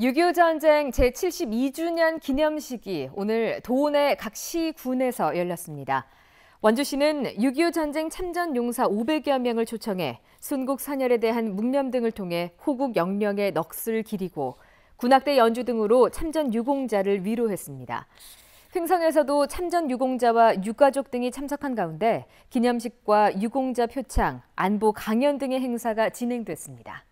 6.25 전쟁 제72주년 기념식이 오늘 도내 각 시군에서 열렸습니다. 원주시는 6.25 전쟁 참전 용사 500여 명을 초청해 순국 선열에 대한 묵념 등을 통해 호국 영령의 넋을 기리고 군악대 연주 등으로 참전 유공자를 위로했습니다. 행성에서도 참전 유공자와 유가족 등이 참석한 가운데 기념식과 유공자 표창, 안보 강연 등의 행사가 진행됐습니다.